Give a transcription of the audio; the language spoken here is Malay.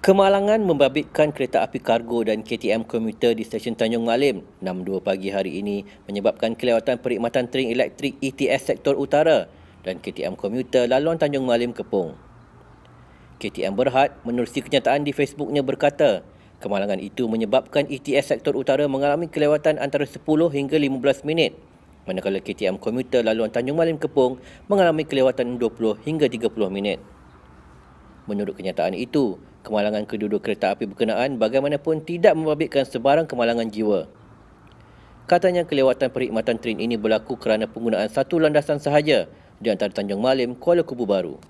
Kemalangan membabitkan kereta api kargo dan KTM komuter di stesen Tanjung Malim 6.2 pagi hari ini menyebabkan kelewatan perkhidmatan train elektrik ETS sektor utara dan KTM komuter laluan Tanjung Malim kepung. KTM Berhad menerusi kenyataan di Facebooknya berkata, kemalangan itu menyebabkan ETS sektor utara mengalami kelewatan antara 10 hingga 15 minit, manakala KTM komuter laluan Tanjung Malim kepung mengalami kelewatan 20 hingga 30 minit. Menurut kenyataan itu, kemalangan kedua-dua kereta api berkenaan bagaimanapun tidak membabitkan sebarang kemalangan jiwa. Katanya kelewatan perkhidmatan tren ini berlaku kerana penggunaan satu landasan sahaja di antara Tanjung Malim, Kuala Kubu Baru.